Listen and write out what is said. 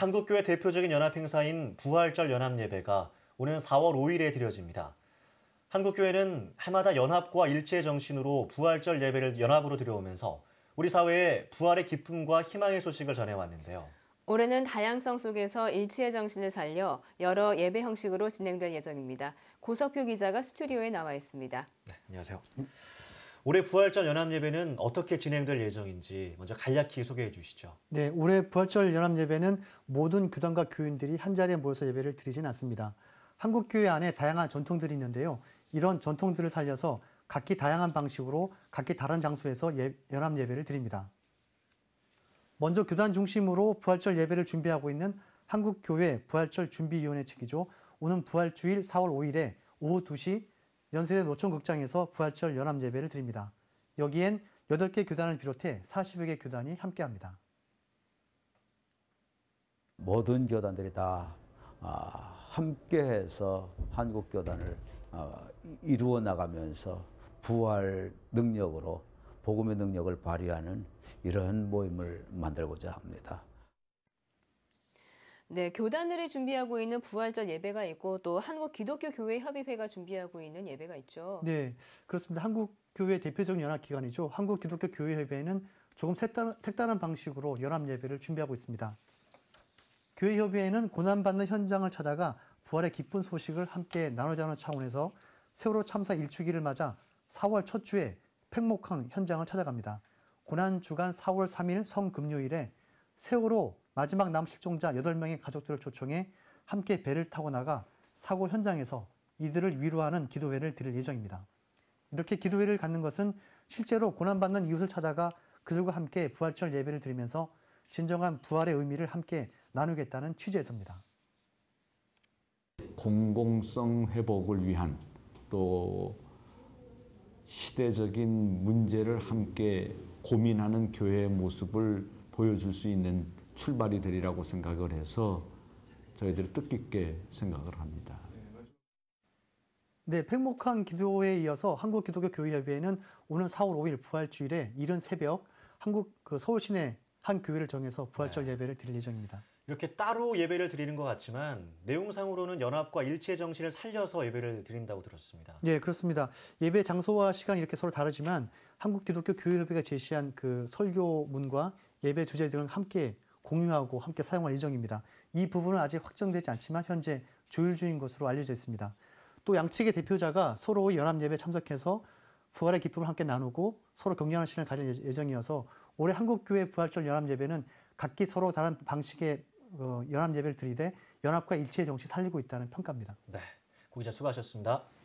한국교회 대표적인 연합 행사인 부활절 연합예배가 오는 4월 5일에 드려집니다. 한국교회는 해마다 연합과 일체의 정신으로 부활절 예배를 연합으로 드려오면서 우리 사회에 부활의 기쁨과 희망의 소식을 전해왔는데요. 올해는 다양성 속에서 일치의 정신을 살려 여러 예배 형식으로 진행될 예정입니다. 고석표 기자가 스튜디오에 나와 있습니다. 네, 안녕하세요. 올해 부활절 연합예배는 어떻게 진행될 예정인지 먼저 간략히 소개해 주시죠. 네, 올해 부활절 연합예배는 모든 교단과 교인들이 한자리에 모여서 예배를 드리진 않습니다. 한국교회 안에 다양한 전통들이 있는데요. 이런 전통들을 살려서 각기 다양한 방식으로 각기 다른 장소에서 예, 연합 예배를 드립니다. 먼저 교단 중심으로 부활절 예배를 준비하고 있는 한국교회 부활절 준비위원회 측이죠. 오는 부활주일 4월 5일에 오후 2시 연세대 노총극장에서 부활절 연합 예배를 드립니다. 여기엔 8개 교단을 비롯해 40여 개 교단이 함께합니다. 모든 교단들이 다 아, 함께해서 한국 교단을 아, 이루어 나가면서 부활 능력으로 복음의 능력을 발휘하는 이런 모임을 만들고자 합니다. 네, 교단들이 준비하고 있는 부활절 예배가 있고 또 한국 기독교 교회 협의회가 준비하고 있는 예배가 있죠. 네, 그렇습니다. 한국 교회 대표적 연합 기관이죠. 한국 기독교 교회 협의회는 조금 색다른, 색다른 방식으로 연합 예배를 준비하고 있습니다. 교회 협의회는 고난받는 현장을 찾아가 부활의 기쁜 소식을 함께 나누자는 차원에서 세월호 참사 1주기를 맞아 4월 첫 주에 팽목항 현장을 찾아갑니다. 고난 주간 4월 3일 성금요일에 세월호 마지막 남 실종자 8명의 가족들을 초청해 함께 배를 타고 나가 사고 현장에서 이들을 위로하는 기도회를 드릴 예정입니다. 이렇게 기도회를 갖는 것은 실제로 고난받는 이웃을 찾아가 그들과 함께 부활절 예배를 드리면서 진정한 부활의 의미를 함께 나누겠다는 취지에서입니다. 공공성 회복을 위한 또 시대적인 문제를 함께 고민하는 교회의 모습을 보여줄 수 있는 출발이 되리라고 생각을 해서 저희들이 뜻깊게 생각을 합니다. 네, 팽목한 기도에 이어서 한국기독교교회협회는 오는 4월 5일 부활주일에 이른 새벽 한국 그 서울 시내 한 교회를 정해서 부활절 네. 예배를 드릴 예정입니다. 이렇게 따로 예배를 드리는 것 같지만 내용상으로는 연합과 일체 정신을 살려서 예배를 드린다고 들었습니다. 네, 그렇습니다. 예배 장소와 시간 이렇게 서로 다르지만 한국기독교 교회협회가 제시한 그 설교문과 예배 주제 등을 함께 공유하고 함께 사용할 예정입니다. 이 부분은 아직 확정되지 않지만 현재 조율 중인 것으로 알려져 있습니다. 또 양측의 대표자가 서로 연합 예배 참석해서 부활의 기쁨을 함께 나누고 서로 격려하는 시간을 가질 예, 예정이어서 올해 한국교회 부활절 연합 예배는 각기 서로 다른 방식의 어, 연합 예배를 드리되 연합과 일체의 정치 살리고 있다는 평가입니다. 네, 고기자 수고하셨습니다.